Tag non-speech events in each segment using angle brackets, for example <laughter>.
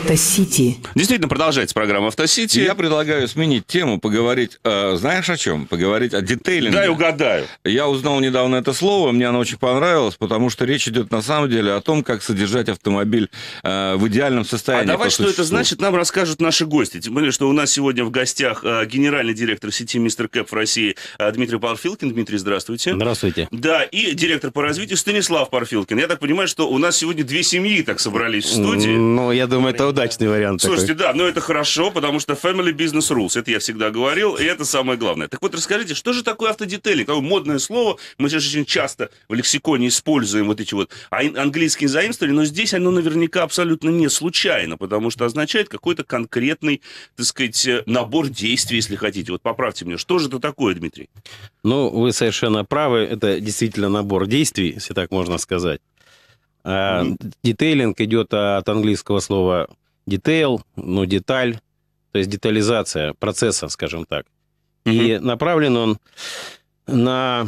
Автосити. Действительно, продолжается программа Автосити. Я предлагаю сменить тему, поговорить, э, знаешь о чем? Поговорить о детейлинге. Дай угадаю. Я узнал недавно это слово, мне оно очень понравилось, потому что речь идет на самом деле о том, как содержать автомобиль э, в идеальном состоянии. А давай, что это значит, нам расскажут наши гости. Тем более, что у нас сегодня в гостях э, генеральный директор сети Мистер Кэп в России э, Дмитрий Парфилкин. Дмитрий, здравствуйте. Здравствуйте. Да, и директор по развитию Станислав Парфилкин. Я так понимаю, что у нас сегодня две семьи так собрались в студии. Ну, я думаю, это удачный вариант. Слушайте, такой. да, но это хорошо, потому что family business rules, это я всегда говорил, и это самое главное. Так вот, расскажите, что же такое автодетейлинг? Такое модное слово, мы сейчас очень часто в лексиконе используем вот эти вот английские заимствования, но здесь оно наверняка абсолютно не случайно, потому что означает какой-то конкретный, так сказать, э, набор действий, если хотите. Вот поправьте меня, что же это такое, Дмитрий? Ну, вы совершенно правы, это действительно набор действий, если так можно сказать. Э, детейлинг идет от английского слова detail, ну, деталь, то есть детализация процесса, скажем так. И направлен он на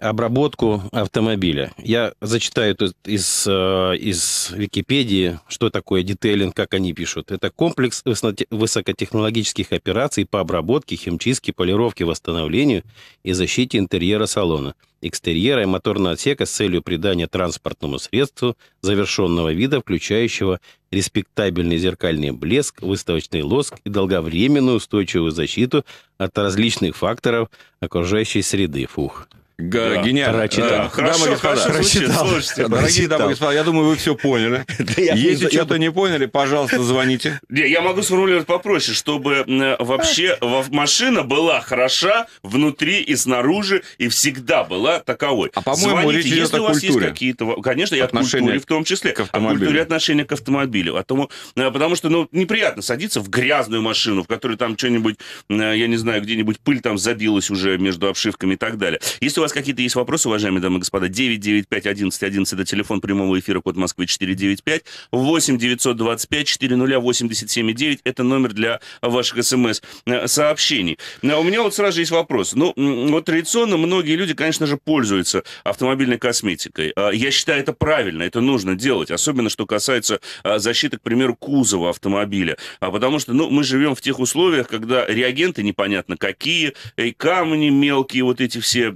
обработку автомобиля. Я зачитаю тут из, э, из Википедии, что такое детейлинг, как они пишут. Это комплекс высокотехнологических операций по обработке, химчистке, полировке, восстановлению и защите интерьера салона, экстерьера и моторного отсека с целью придания транспортному средству завершенного вида, включающего респектабельный зеркальный блеск, выставочный лоск и долговременную устойчивую защиту от различных факторов окружающей среды. Фух. Да, гениально. Прочитал. Да. Хорошо, дамы хорошо, прочитал. Слушайте, Дорогие дамы и господа, я думаю, вы все поняли. <laughs> Если что-то не поняли, пожалуйста, звоните. я могу сформулировать попроще, чтобы э, вообще машина была хороша внутри и снаружи, и всегда была таковой. А по-моему, речь идет о культуре. Конечно, я о культуре в том числе. О а культуре отношения к автомобилю. А э, потому что, ну, неприятно садиться в грязную машину, в которой там что-нибудь, э, я не знаю, где-нибудь пыль там забилась уже между обшивками и так далее. Если у вас вас какие-то есть вопросы, уважаемые дамы и господа, 995 11 это телефон прямого эфира, код Москвы 495, 8 925 400 87 9 это номер для ваших смс-сообщений. Э, э, у меня вот сразу же есть вопрос. Ну, вот традиционно многие люди, конечно же, пользуются автомобильной косметикой. Э, я считаю, это правильно, это нужно делать, особенно что касается защиты, к примеру, кузова автомобиля. а Потому что, ну, мы живем в тех условиях, когда реагенты непонятно какие, и камни мелкие, вот эти все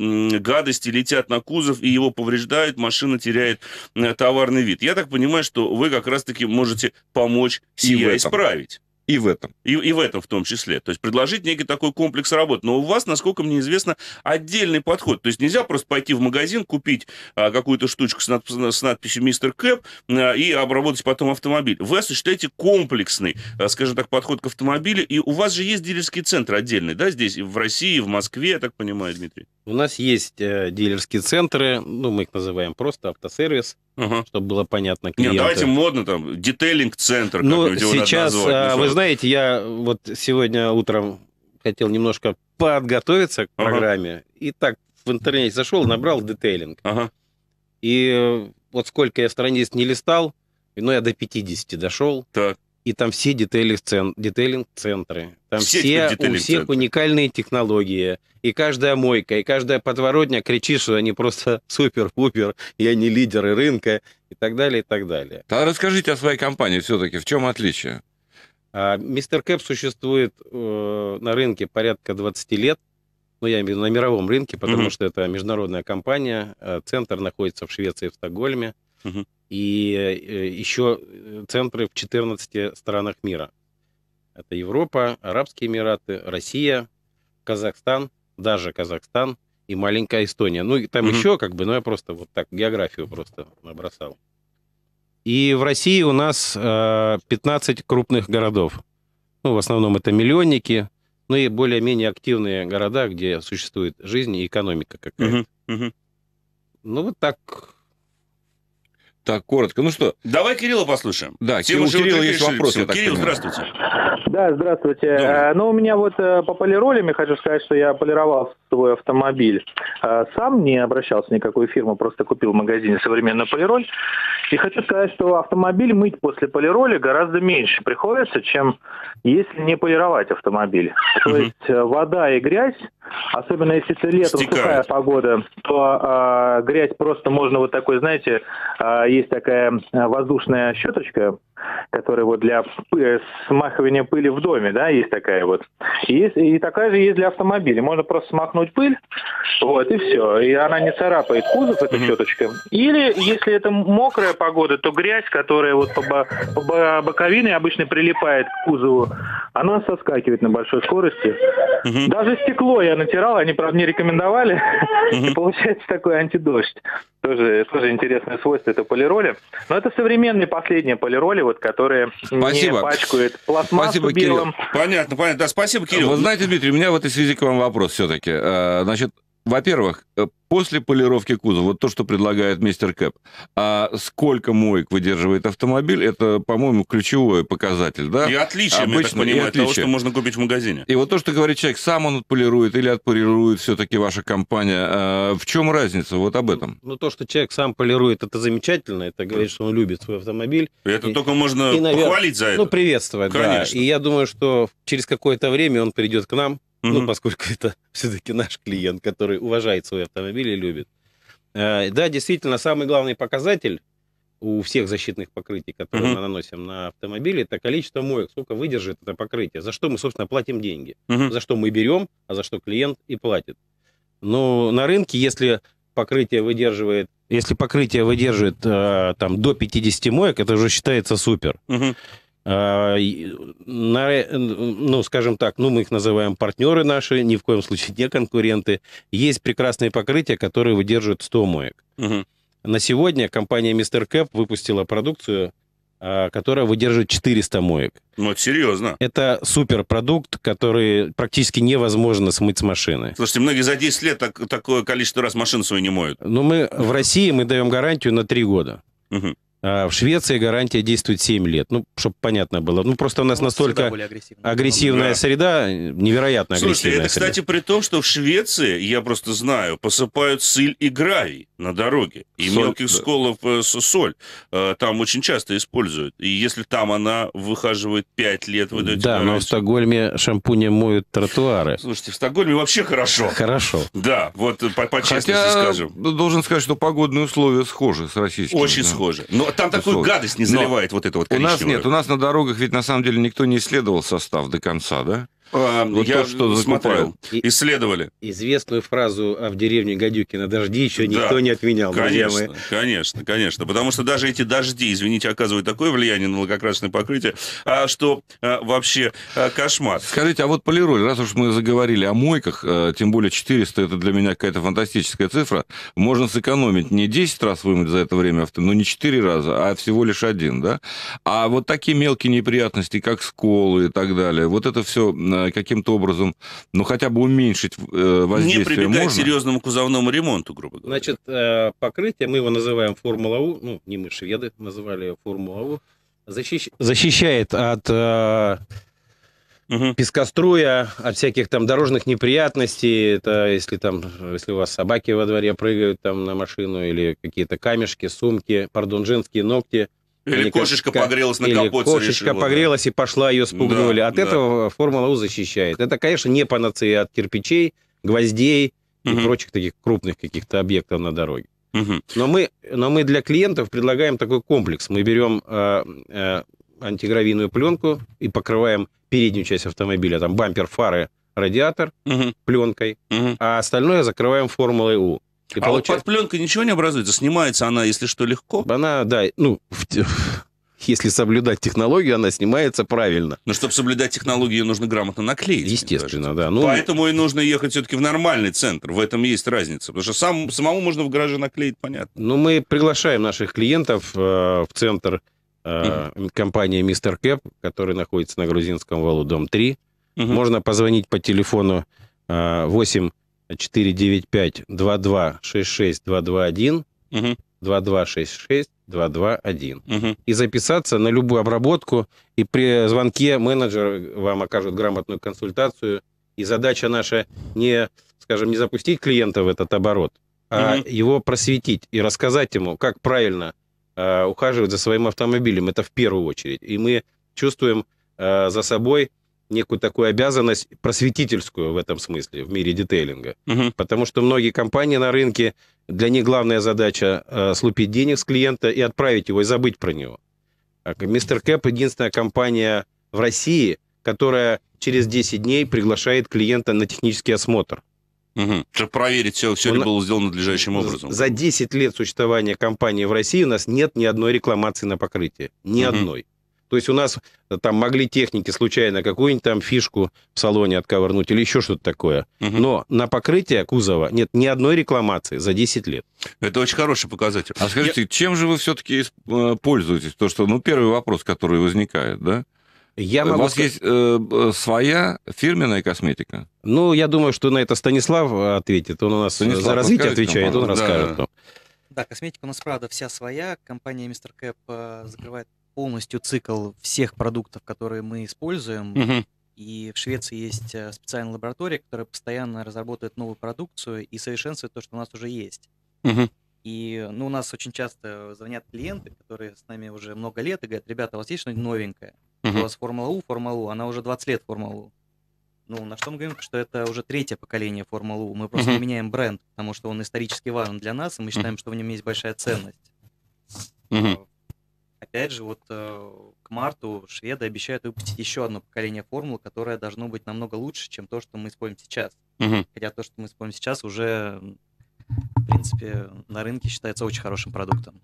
гадости летят на кузов и его повреждают, машина теряет э, товарный вид. Я так понимаю, что вы как раз-таки можете помочь сия исправить. И в этом. И, и в этом в том числе. То есть предложить некий такой комплекс работ. Но у вас, насколько мне известно, отдельный подход. То есть нельзя просто пойти в магазин, купить а, какую-то штучку с, надп с надписью «Мистер Кэп» а, и обработать потом автомобиль. Вы осуществляете комплексный, а, скажем так, подход к автомобилю. И у вас же есть дилерские центры отдельные, да, здесь в России, в Москве, я так понимаю, Дмитрий? У нас есть э, дилерские центры, ну, мы их называем просто автосервис, угу. чтобы было понятно ну, клиенту. Нет, давайте модно там, детейлинг-центр, ну, как сейчас, назвать, а, вы знаете, я вот сегодня утром хотел немножко подготовиться к ага. программе, и так в интернете зашел, набрал детейлинг. Ага. И э, вот сколько я страниц не листал, но ну, я до 50 дошел. Так и там все детейлинг-центры. Там Сеть все, типа у всех уникальные технологии. И каждая мойка, и каждая подворотня кричит, что они просто <laughs> супер-пупер, и они лидеры рынка, и так далее, и так далее. Тогда расскажите о своей компании все-таки. В чем отличие? А, мистер Кэп существует э, на рынке порядка 20 лет. Ну, я имею в виду на мировом рынке, потому mm-hmm. что это международная компания. Э, центр находится в Швеции, в Стокгольме. Mm-hmm и э, еще э, центры в 14 странах мира. Это Европа, Арабские Эмираты, Россия, Казахстан, даже Казахстан и маленькая Эстония. Ну, и там mm-hmm. еще как бы, ну, я просто вот так географию просто набросал. И в России у нас э, 15 крупных городов. Ну, в основном это миллионники, ну и более-менее активные города, где существует жизнь и экономика какая-то. Mm-hmm. Mm-hmm. Ну, вот так так коротко. Ну что? Давай Кирилла послушаем. Да, Тема Кирилл, Кирилл есть вопрос. Кирилл, здравствуйте. Да, здравствуйте. Да. Э, ну, у меня вот э, по полиролям, я хочу сказать, что я полировал свой автомобиль. Э, сам не обращался в никакую фирму, просто купил в магазине современную полироль. И хочу сказать, что автомобиль мыть после полироли гораздо меньше приходится, чем если не полировать автомобиль. То угу. есть вода и грязь, особенно если это летом сухая погода, то а, грязь просто можно вот такой, знаете, а, есть такая воздушная щеточка, которая вот для э, смахивания пыли в доме, да, есть такая вот. Есть, и такая же есть для автомобиля. Можно просто смахнуть пыль, вот, и все. И она не царапает кузов, этой щеточкой. Или, если это мокрая погода, то грязь, которая вот по, по боковине обычно прилипает к кузову, она соскакивает на большой скорости. mm Даже стекло я натирал, они, правда, не рекомендовали. mm И получается такой антидождь. Тоже, тоже интересное свойство этого полироля. Но это современные последние полироли, вот, которые спасибо. не пачкают пластмассу спасибо, белым. Кирилл. Понятно, понятно. Да, спасибо, Кирилл. Вы знаете, Дмитрий, у меня в этой связи к вам вопрос все-таки. Э, значит, во-первых, э, после полировки кузова, вот то, что предлагает мистер Кэп. А сколько моек выдерживает автомобиль, это, по-моему, ключевой показатель, да? И отличие, Обычно, я так понимаю, отличие. того, что можно купить в магазине. И вот то, что говорит человек, сам он отполирует или отполирует все-таки ваша компания, а в чем разница? Вот об этом. Ну, то, что человек сам полирует, это замечательно, это говорит, что он любит свой автомобиль. это и, только можно и, наверное, похвалить за ну, это. Ну, приветствовать, Конечно. да. И я думаю, что через какое-то время он придет к нам, ну, поскольку это все-таки наш клиент, который уважает свой автомобиль, автомобили любит. Э, да, действительно, самый главный показатель у всех защитных покрытий, которые mm-hmm. мы наносим на автомобили, это количество моек, сколько выдержит это покрытие, за что мы, собственно, платим деньги, mm-hmm. за что мы берем, а за что клиент и платит. Но на рынке, если покрытие выдерживает, если покрытие выдерживает э, там до 50 моек, это уже считается супер. Mm-hmm. А, на, ну, скажем так, ну, мы их называем партнеры наши, ни в коем случае не конкуренты. Есть прекрасные покрытия, которые выдерживают 100 моек. Угу. На сегодня компания Mr. Cap выпустила продукцию, а, которая выдерживает 400 моек. Ну, это серьезно. Это суперпродукт, который практически невозможно смыть с машины. Слушайте, многие за 10 лет так, такое количество раз машин свою не моют. Ну, мы в России мы даем гарантию на 3 года. Угу. А, в Швеции гарантия действует 7 лет. Ну, чтобы понятно было. Ну, просто у нас ну, настолько агрессивная, агрессивная да. среда, невероятно Слушайте, агрессивная это, среда. кстати, при том, что в Швеции, я просто знаю, посыпают сыль и гравий на дороге. И соль, мелких да. сколов э, соль э, там очень часто используют. И если там она выхаживает 5 лет, вы даете... Да, гарантию. но в Стокгольме шампунем моют тротуары. Слушайте, в Стокгольме вообще хорошо. Хорошо. Да, вот э, по, по честности Хотя, скажем. должен сказать, что погодные условия схожи с российскими. Очень да. схожи. Но там такую гадость не заливает вот это вот У нас нет, у нас на дорогах ведь на самом деле никто не исследовал состав до конца, да? Э, вот я то, что смотрел, исследовали. Известную фразу «А в деревне Гадюкина дожди еще да. никто не отменял». Конечно, конечно, конечно. Потому что даже эти дожди, извините, оказывают такое влияние на лакокрасочное покрытие, а, что а, вообще а, кошмар. Скажите, а вот полироль, раз уж мы заговорили о мойках, э, тем более 400, это для меня какая-то фантастическая цифра, можно сэкономить не 10 раз вымыть за это время авто, ну не 4 раза, а всего лишь один, да? А вот такие мелкие неприятности, как сколы и так далее, вот это все Э, каким-то образом, ну, хотя бы уменьшить э, воздействие Не прибегая можно? к серьезному кузовному ремонту, грубо говоря. Значит, э, покрытие, мы его называем Формула У, ну, не мы, шведы, называли Формула У, защищ... защищает от угу. пескоструя, от всяких там дорожных неприятностей. Это если там, если у вас собаки во дворе прыгают там на машину или какие-то камешки, сумки, пардон, женские ногти. Или, или кошечка как, погрелась на капоте. Кошечка решила, погрелась и пошла, ее спугнули. Да, от да. этого Формула У защищает. Это, конечно, не панацея от кирпичей, гвоздей угу. и прочих таких крупных каких-то объектов на дороге. Угу. Но, мы, но мы для клиентов предлагаем такой комплекс. Мы берем э, э, антигравийную пленку и покрываем переднюю часть автомобиля, там бампер, фары, радиатор угу. пленкой, угу. а остальное закрываем Формулой У. Ты а получ... вот под пленкой ничего не образуется? Снимается она, если что, легко? Она, да, ну, если соблюдать технологию, она снимается правильно. Но чтобы соблюдать технологию, ее нужно грамотно наклеить. Естественно, да. Ну... Поэтому и нужно ехать все-таки в нормальный центр. В этом есть разница. Потому что сам, самому можно в гараже наклеить, понятно. Ну, мы приглашаем наших клиентов э, в центр э, компании «Мистер Кэп», который находится на Грузинском валу, дом 3. Угу. Можно позвонить по телефону э, 8 495-2266-221, угу. 2266-221. Угу. И записаться на любую обработку. И при звонке менеджер вам окажет грамотную консультацию. И задача наша не, скажем, не запустить клиента в этот оборот, а угу. его просветить и рассказать ему, как правильно э, ухаживать за своим автомобилем. Это в первую очередь. И мы чувствуем э, за собой некую такую обязанность просветительскую в этом смысле, в мире детейлинга. Угу. Потому что многие компании на рынке, для них главная задача э, слупить денег с клиента и отправить его, и забыть про него. А мистер Кэп единственная компания в России, которая через 10 дней приглашает клиента на технический осмотр. Угу. Чтобы проверить, все, все ли было сделано надлежащим образом. За 10 лет существования компании в России у нас нет ни одной рекламации на покрытие. Ни угу. одной. То есть у нас э, там могли техники случайно какую-нибудь там фишку в салоне отковырнуть или еще что-то такое. Угу. Но на покрытие кузова нет ни одной рекламации за 10 лет. Это очень хороший показатель. А скажите, Я... чем же вы все-таки э, пользуетесь? То, что, ну, первый вопрос, который возникает, да? Я могу... У вас сказать... есть э, своя фирменная косметика? Ну, я думаю, что на это Станислав э, ответит. Он у нас Станислав, за развитие отвечает, он да. расскажет нам. Да, косметика у нас, правда, вся своя. Компания Мистер Кэп закрывает полностью цикл всех продуктов, которые мы используем. Угу. И в Швеции есть э, специальная лаборатория, которая постоянно разработает новую продукцию и совершенствует то, что у нас уже есть. Угу. И ну, у нас очень часто звонят клиенты, которые с нами уже много лет и говорят, ребята, у вас есть что-нибудь новенькое? Угу. У вас Формула У, Формула У, она уже 20 лет Формула У. Ну, на что мы говорим, что это уже третье поколение Формулы У. Мы просто uh меняем бренд, потому что он исторически важен для нас, и мы считаем, что в нем есть большая ценность. uh опять же, вот э, к марту шведы обещают выпустить еще одно поколение Формулы, которое должно быть намного лучше, чем то, что мы используем сейчас. Угу. Хотя то, что мы используем сейчас, уже, в принципе, на рынке считается очень хорошим продуктом.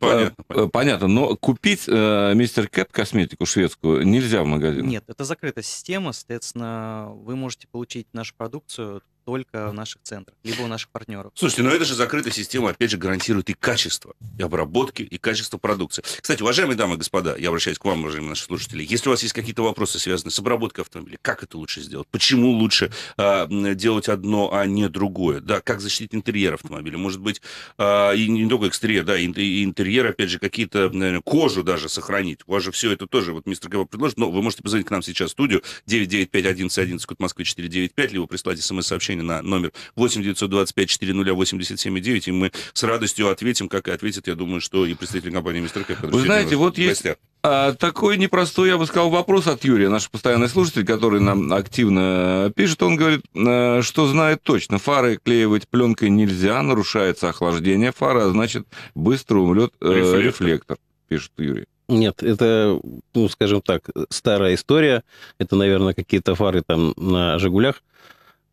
Понятно, э, понятно. понятно. Но купить э, мистер Кэт косметику шведскую нельзя в магазине. Нет, это закрытая система, соответственно, вы можете получить нашу продукцию только в наших центрах, либо у наших партнеров. Слушайте, но ну это же закрытая система, опять же, гарантирует и качество и обработки, и качество продукции. Кстати, уважаемые дамы и господа, я обращаюсь к вам, уважаемые наши слушатели, если у вас есть какие-то вопросы, связанные с обработкой автомобиля, как это лучше сделать, почему лучше э, делать одно, а не другое, да, как защитить интерьер автомобиля, может быть, э, и не только экстерьер, да, и, интерьер, опять же, какие-то, наверное, кожу даже сохранить, у вас же все это тоже, вот мистер Кэва предложит, но вы можете позвонить к нам сейчас в студию 995 11 код Москвы 495, либо прислать смс-сообщение сообщение на номер 8 925 400 87,9, и мы с радостью ответим, как и ответит, я думаю, что и представитель компании Мистер Кэп. Вы знаете, вот есть а, такой непростой, я бы сказал, вопрос от Юрия, наш постоянный слушатель, который нам активно пишет. Он говорит, «А, что знает точно, фары клеивать пленкой нельзя, нарушается охлаждение фары, а значит, быстро умрет э, рефлектор. рефлектор, пишет Юрий. Нет, это, ну, скажем так, старая история. Это, наверное, какие-то фары там на «Жигулях»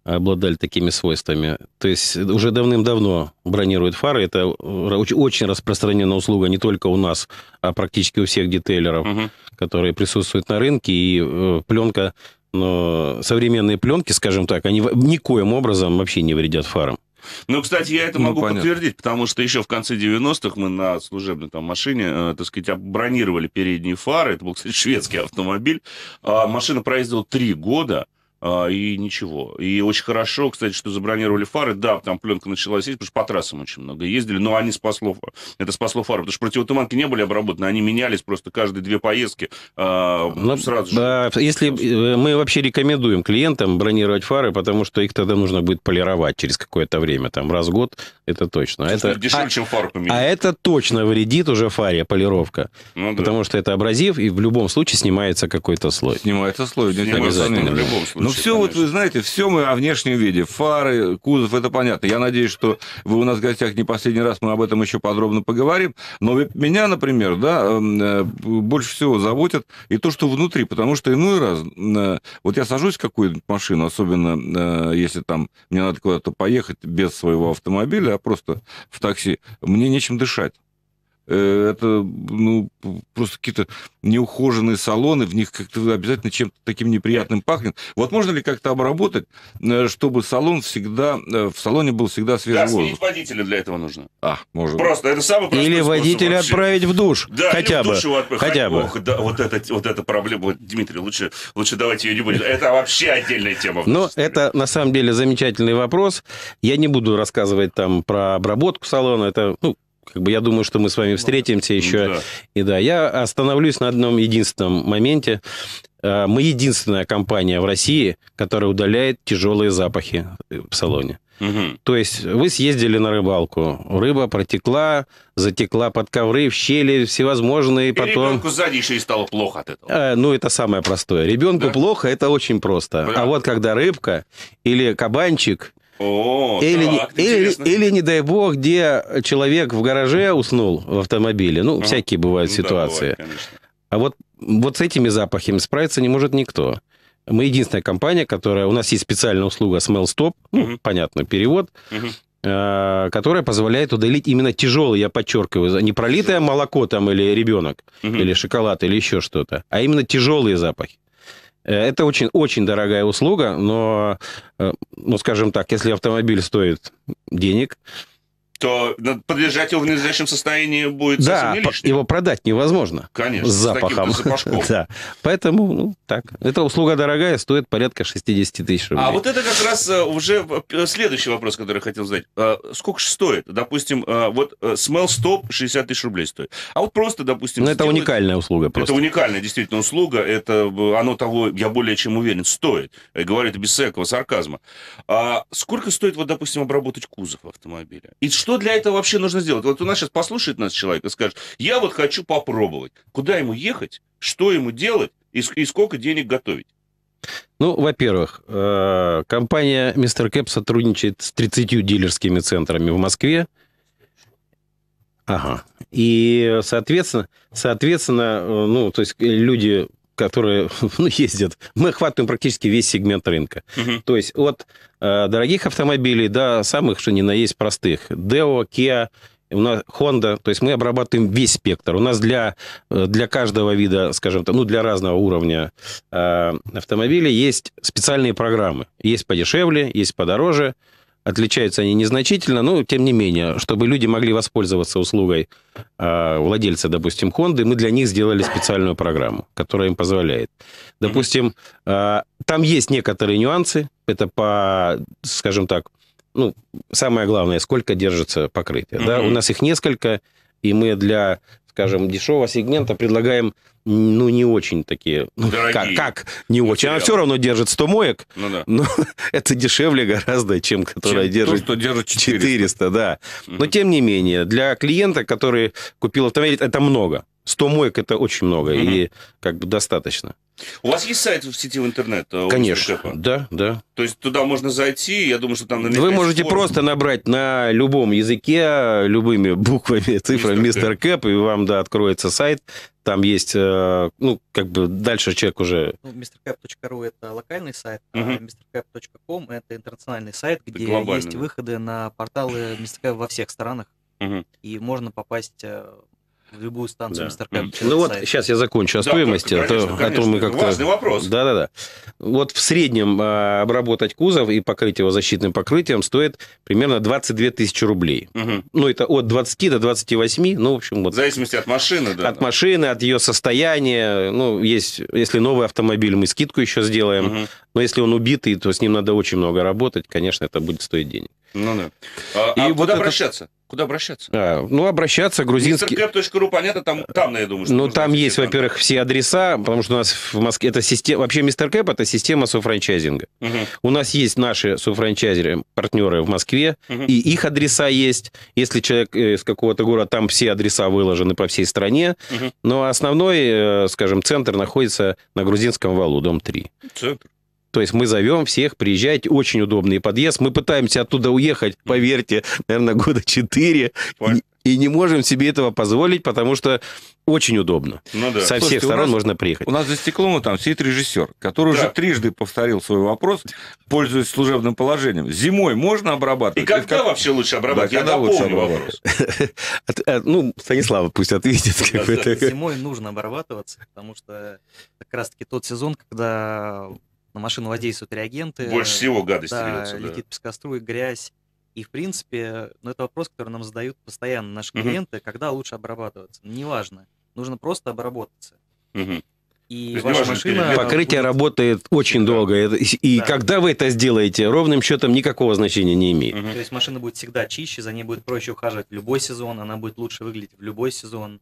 обладали такими свойствами. То есть э, уже давным-давно бронируют фары. Это э, очень распространенная услуга не только у нас, а практически у всех детейлеров, угу. которые присутствуют на рынке. И э, пленка, но современные пленки, скажем так, они никоим образом вообще не вредят фарам. Ну, кстати, я это ну, могу понятно. подтвердить, потому что еще в конце 90-х мы на служебной там машине, э, так сказать, бронировали передние фары. Это был, кстати, шведский автомобиль. Э, машина проездила три года. А, и ничего. И очень хорошо, кстати, что забронировали фары. Да, там пленка начала сесть, потому что по трассам очень много ездили, но они спасло, это спасло фары, потому что противотуманки не были обработаны, они менялись просто каждые две поездки э, ну, сразу же. Да, если э, мы вообще рекомендуем клиентам бронировать фары, потому что их тогда нужно будет полировать через какое-то время, там раз в год это точно. А это ну, дешевле, а, чем фару поменять. А это точно вредит уже фаре полировка. Ну, да. Потому что это абразив, и в любом случае снимается какой-то слой. Снимается слой, снимается слой, в любом случае. Но ну, все конечно. вот, вы знаете, все мы о внешнем виде. Фары, кузов, это понятно. Я надеюсь, что вы у нас в гостях не последний раз, мы об этом еще подробно поговорим. Но меня, например, да, эм, э, больше всего заботят и то, что внутри, потому что иной раз, э, вот я сажусь в какую-нибудь машину, особенно э, если там мне надо куда-то поехать без своего автомобиля, я просто в такси, мне нечем дышать. Э, это ну, просто какие-то неухоженные салоны, в них как-то обязательно чем-то таким неприятным пахнет. Вот можно ли как-то обработать, э, чтобы салон всегда, э, в салоне был всегда свежий да, воздух? Да, водителя для этого нужно. А, можно. Просто, это самый простой Или водителя вообще. отправить в душ, да, хотя бы. Душ хотя бы. Ох, да, вот, это, вот эта проблема, Дмитрий, лучше, лучше давайте ее не будем. Это вообще отдельная тема. Ну это, на самом деле, замечательный вопрос. Я не буду рассказывать там про обработку салона, это, ну, как бы я думаю, что мы с вами ну, встретимся еще. Да. И да, я остановлюсь на одном единственном моменте. Э, мы единственная компания в России, которая удаляет тяжелые запахи э, в салоне. Угу. То есть вы съездили на рыбалку, рыба протекла, затекла под ковры, в щели всевозможные, и потом... ребенку сзади еще и стало плохо от этого. Э, ну, это самое простое. Ребенку да. плохо, это очень просто. Да. А вот когда рыбка или кабанчик о, или, так, или, или, не дай бог, где человек в гараже уснул в автомобиле. Ну, а, всякие бывают ну, ситуации. Да, а вот, вот с этими запахами справиться не может никто. Мы единственная компания, которая... У нас есть специальная услуга Smell Stop, ну, угу. понятно, перевод, угу. э, которая позволяет удалить именно тяжелый, я подчеркиваю, не пролитое молоко там или ребенок, угу. или шоколад, или еще что-то, а именно тяжелые запахи. Это очень-очень дорогая услуга, но, э, ну, скажем так, если автомобиль стоит денег, то поддержать его в надлежащем состоянии будет да, совсем не его продать невозможно. Конечно. С запахом. С <laughs> да. Поэтому, ну, так. Эта услуга дорогая, стоит порядка 60 тысяч рублей. А вот это как раз э, уже э, следующий вопрос, который я хотел задать. Э, сколько же стоит? Допустим, вот Smell Stop 60 тысяч рублей стоит. А вот просто, допустим... Ну, это сделать... уникальная услуга просто. Это уникальная, действительно, услуга. Это оно того, я более чем уверен, стоит. Говорит без всякого сарказма. А сколько стоит, вот, допустим, обработать кузов автомобиля? И что для этого вообще нужно сделать? Вот у нас сейчас послушает нас человек и скажет, я вот хочу попробовать. Куда ему ехать, что ему делать и, и сколько денег готовить? Ну, во-первых, э, компания Мистер Кэп сотрудничает с 30 дилерскими центрами в Москве. Ага. И, соответственно, соответственно, э, ну, то есть э, люди которые <laughs> ну, ездят, мы охватываем практически весь сегмент рынка. Угу. То есть от э, дорогих автомобилей до самых, что ни на есть, простых. Deo, Kia, у нас Honda, то есть мы обрабатываем весь спектр. У нас для, э, для каждого вида, скажем так, ну, для разного уровня э, автомобиля есть специальные программы. Есть подешевле, есть подороже, Отличаются они незначительно, но тем не менее, чтобы люди могли воспользоваться услугой э, владельца, допустим, Хонды, мы для них сделали специальную программу, которая им позволяет. Допустим, э, там есть некоторые нюансы. Это по, скажем так, ну, самое главное, сколько держится покрытие. Mm-hmm. Да? У нас их несколько, и мы для скажем, дешевого сегмента предлагаем, ну, не очень такие. Ну, Дорогие. Как, как не материалы. Ну, очень? Она все равно держит 100 моек, ну, да. но <laughs> это дешевле гораздо, чем которая чем держит, то, что держит 400. 400 да. Угу. Но, тем не менее, для клиента, который купил автомобиль, это много. 100 моек это очень много угу. и как бы достаточно. У вас есть сайт в сети в интернет? Э, Конечно, да, да. То есть туда можно зайти, я думаю, что там... Вы можете форм. просто набрать на любом языке, любыми буквами, <laughs> цифрами «Мистер Кэп», и вам, да, откроется сайт. Там есть, э, ну, как бы дальше человек уже... Ну, mrcap.ru – это локальный сайт, угу. а mrcap.com – это интернациональный сайт, где есть выходы на порталы Mr. Cap во всех странах. Угу. И можно попасть э, любую станцию да. Мистер Кэп. Ну вот, сейчас я закончу о да, стоимости, да, конечно, а то, конечно. А то мы как-то... Важный вопрос. Да-да-да. Вот в среднем а, обработать кузов и покрыть его защитным покрытием стоит примерно 22 тысячи рублей. Угу. Ну, это от 20 до 28, ну, в общем... Вот, в зависимости от машины, да. От да. машины, от ее состояния. Ну, есть, если новый автомобиль, мы скидку еще сделаем. Угу. Но если он убитый, то с ним надо очень много работать. Конечно, это будет стоить денег. Ну да. А, и а вот куда это... обращаться? Куда обращаться? А, ну, обращаться, грузинский... Mr.cap.ru, понятно, там, там, я думаю, что... Ну, там есть, во-первых, все адреса, потому что у нас в Москве... Это система... Вообще, Мистер Кэп это система софранчайзинга. Угу. У нас есть наши софранчайзеры, партнеры в Москве, угу. и их адреса есть. Если человек э, из какого-то города, там все адреса выложены по всей стране. Угу. Но основной, э, скажем, центр находится на Грузинском валу, дом 3. Центр? То есть мы зовем всех приезжать, очень удобный подъезд. Мы пытаемся оттуда уехать, поверьте, наверное, года четыре. И, не можем себе этого позволить, потому что очень удобно. Ну, да. Со Слушайте, всех сторон нас, можно приехать. У нас за стеклом там сидит режиссер, который да. уже трижды повторил свой вопрос, пользуясь служебным положением. Зимой можно обрабатывать? И когда как... вообще лучше обрабатывать? Да, Я когда лучше обрабатывать? вопрос. <laughs> Э, ну, Станислава пусть ответит. Зимой нужно обрабатываться, потому что как раз-таки тот сезон, когда на машину воздействуют реагенты. Больше всего гадости да, льется. Да. Летит пескоструй, грязь. И, в принципе, ну, это вопрос, который нам задают постоянно наши клиенты, угу. когда лучше обрабатываться. Ну, неважно. Нужно просто обработаться. Угу. И ваша важно, машина... Покрытие будет... работает очень да. долго. И да. когда вы это сделаете, ровным счетом никакого значения не имеет. Угу. То есть машина будет всегда чище, за ней будет проще ухаживать в любой сезон, она будет лучше выглядеть в любой сезон.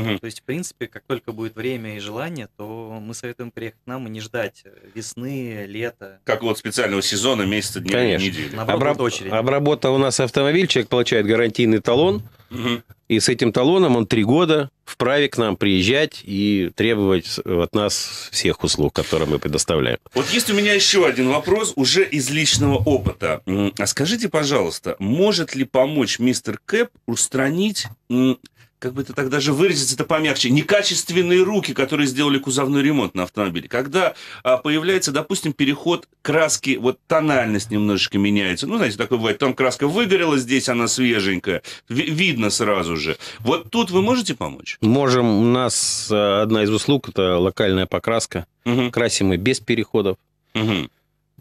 Угу. То есть, в принципе, как только будет время и желание, то мы советуем приехать к нам и не ждать э, весны, лета. Как вот специального сезона, месяца, дня, Конечно. недели. Наоборот, Обраб... очередь. Обработал у нас автомобиль, человек получает гарантийный талон, угу. и с этим талоном он три года вправе к нам приезжать и требовать от нас всех услуг, которые мы предоставляем. Вот есть у меня еще один вопрос уже из личного опыта. А скажите, пожалуйста, может ли помочь мистер Кэп устранить как бы это так даже выразиться это помягче, некачественные руки, которые сделали кузовной ремонт на автомобиле. Когда а, появляется, допустим, переход краски, вот тональность немножечко меняется. Ну, знаете, такое бывает, там краска выгорела, здесь она свеженькая, ви- видно сразу же. Вот тут вы можете помочь? Можем. У нас а, одна из услуг это локальная покраска. Угу. Красим мы без переходов. Угу.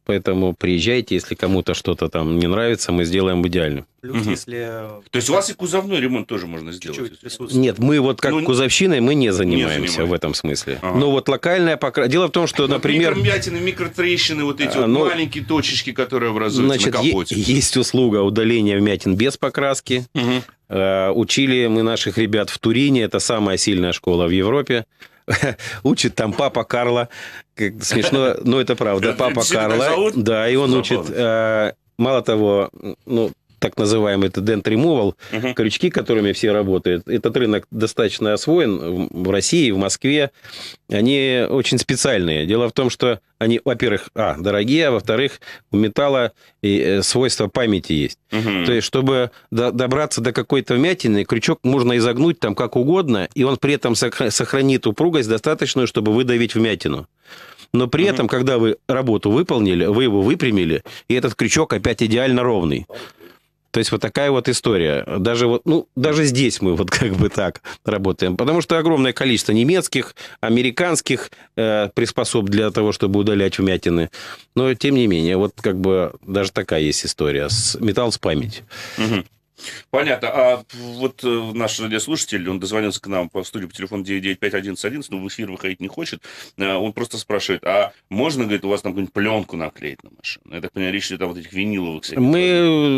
Поэтому приезжайте, если кому-то что-то там не нравится, мы сделаем идеально. Плюс, угу. если... Э, То есть у вас и кузовной ремонт тоже можно сделать? Чуть-чуть Нет, мы вот как ну, кузовщиной мы не занимаемся не в этом смысле. Ага. Но вот локальная покраска... Дело в том, что, например... Микромятины, микротрещины, вот эти а, вот ну, маленькие точечки, которые образуются значит, на капоте. есть услуга удаления вмятин без покраски. Угу. Э, учили мы наших ребят в Турине, это самая сильная школа в Европе <laughs> учит там папа Карла как смешно, но это правда. Папа Карла. Да, и он учит. Э, мало того, ну, так называемый это Dent Removal, угу. крючки, которыми все работают. Этот рынок достаточно освоен в России, в Москве. Они очень специальные. Дело в том, что они, во-первых, а, дорогие, а во-вторых, у металла и э, свойства памяти есть. Угу. То есть, чтобы до, добраться до какой-то вмятины, крючок можно изогнуть там как угодно, и он при этом сохранит упругость достаточную, чтобы выдавить вмятину. Но при угу. этом, когда вы работу выполнили, вы его выпрямили, и этот крючок опять идеально ровный. То есть вот такая вот история. Даже вот, ну, даже здесь мы вот <laughs> как бы так работаем. Потому что огромное количество немецких, американских э, приспособ для того, чтобы удалять вмятины. Но, тем не менее, вот как бы даже такая есть история. С, металл с памятью. Угу. Понятно. А вот э, наш радиослушатель, он дозвонился к нам по студию по телефону 995-1111, но в эфир выходить не хочет. Э, он просто спрашивает, а можно, говорит, у вас там какую-нибудь пленку наклеить на машину? Я так понимаю, речь идет о вот этих виниловых всяких. Мы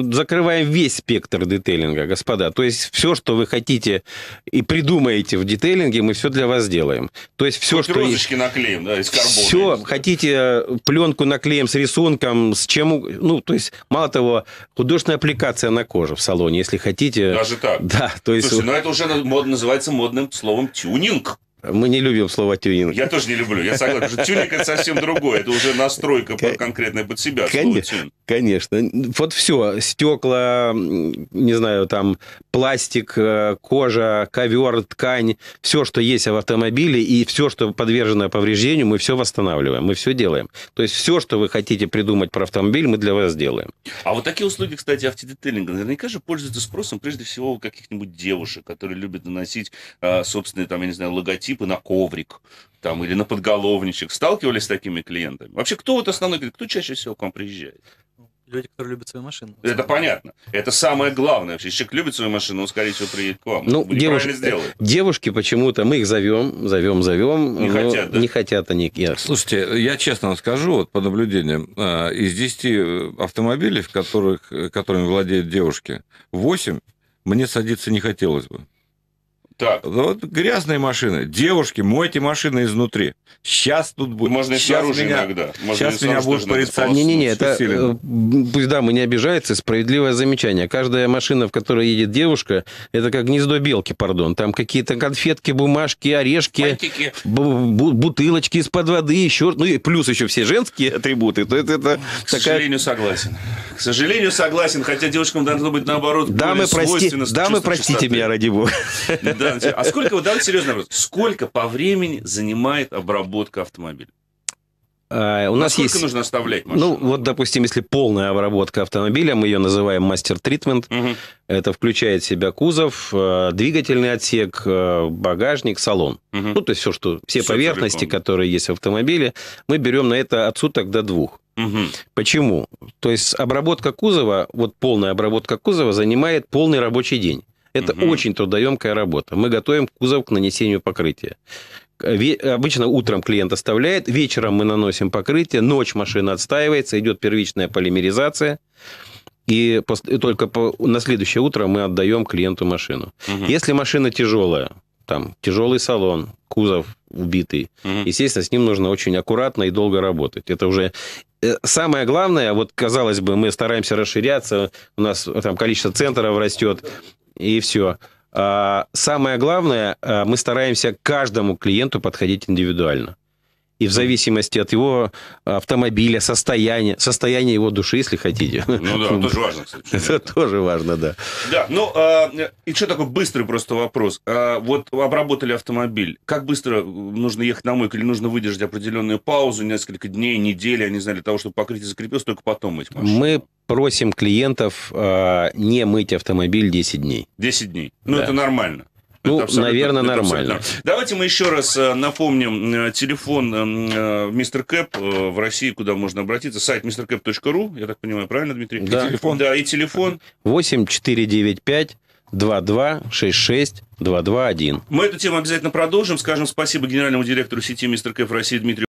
тоже. закрываем весь спектр детейлинга, господа. То есть все, что вы хотите и придумаете в детейлинге, мы все для вас сделаем. То есть все, Хоть что... розочки наклеим, да, из карбона. Все, хотите э, пленку наклеим с рисунком, с чем... Ну, то есть, мало того, художественная аппликация на коже в салоне ладони, если хотите. Даже так? Да. То есть... Слушай, ну это уже называется модным словом тюнинг. Мы не любим слово тюнинг. Я тоже не люблю, я согласен. Тюнинг – это совсем другое. Это уже настройка конкретная под себя. Конечно. Конечно. Вот все. Стекла, не знаю, там пластик, э, кожа, ковер, ткань, все, что есть в автомобиле и все, что подвержено повреждению, мы все восстанавливаем, мы все делаем. То есть все, что вы хотите придумать про автомобиль, мы для вас сделаем. А вот такие услуги, кстати, автодетейлинга наверняка же пользуются спросом прежде всего у каких-нибудь девушек, которые любят наносить э, собственные, там, я не знаю, логотипы на коврик, там, или на подголовничек. Сталкивались с такими клиентами? Вообще, кто вот основной, кто чаще всего к вам приезжает? Люди, которые любят свою машину. Это понятно. Это самое главное. Если человек любит свою машину, он, скорее всего, приедет к вам. Ну, девушки. Девушки почему-то, мы их зовем, зовем, зовем. Не хотят, да? Не хотят они. Я... Слушайте, я честно вам скажу, вот по наблюдениям, э, из 10 э, автомобилей, в которых, э, которыми владеют девушки, 8 мне садиться не хотелось бы. Так. Ну, вот грязные машины. Девушки, мойте машины изнутри. Сейчас тут будет. Можно сейчас меня, иногда. Можно сейчас меня будут порицать. Не-не-не, это, э, пусть да, мы не обижается, справедливое замечание. Каждая машина, в которой едет девушка, это как гнездо белки, пардон. Там какие-то конфетки, бумажки, орешки, бутылочки из-под воды, еще, ну и плюс еще все женские атрибуты. То это, это К такая... сожалению, согласен. К сожалению, согласен, хотя девушкам должно быть наоборот. Дамы, прости, дамы простите меня, ради бога. Да, а сколько, вот давайте серьезно вопрос, сколько по времени занимает обработка автомобиля? А, у нас Насколько есть... нужно оставлять ну, машину? Ну, вот, допустим, если полная обработка автомобиля, мы ее называем мастер-тритмент. Угу. Это включает в себя кузов, э, двигательный отсек, э, багажник, салон. Угу. Ну, то есть все, что... Все, все поверхности, целиком. которые есть в автомобиле, мы берем на это от суток до двух. Угу. Почему? То есть обработка кузова, вот полная обработка кузова занимает полный рабочий день. Это угу. очень трудоемкая работа. Мы готовим кузов к нанесению покрытия. Э, э, обычно утром клиент оставляет, вечером мы наносим покрытие, ночь машина отстаивается, идет первичная полимеризация. И только на следующее утро мы отдаем клиенту машину. Угу. Если машина тяжелая, там тяжелый салон, кузов убитый, угу. естественно, с ним нужно очень аккуратно и долго работать. Это уже э, самое главное, вот казалось бы, мы стараемся расширяться, у нас там количество центров растет, и все. А, самое главное, а, мы стараемся каждому клиенту подходить индивидуально. И в зависимости от его э, автомобиля, состояния, состояния его души, если хотите. Ну да, тоже важно, кстати. <laughs> Это тоже важно, да. Да, ну, э, и что такой быстрый просто вопрос. Э, вот обработали автомобиль. Как быстро э, нужно ехать на мойку? Или нужно выдержать определенную паузу, несколько дней, недели, я не знаю, для того, чтобы покрытие закрепилось, только потом мыть машину? Мы просим клиентов э, не мыть автомобиль 10 дней. 10 дней. Ну, да. это нормально. Ну, это наверное, это нормально. Абсолютно. Давайте мы еще раз э, напомним э, телефон эм, э, Мистер Кэп в России, куда можно обратиться. Сайт mrcap.ru, я так понимаю, правильно, Дмитрий? Да. И телефон. Да, и телефон. 8495 2266221. Мы эту тему обязательно продолжим. Скажем спасибо генеральному директору сети Мистер Кэп в России Дмитрию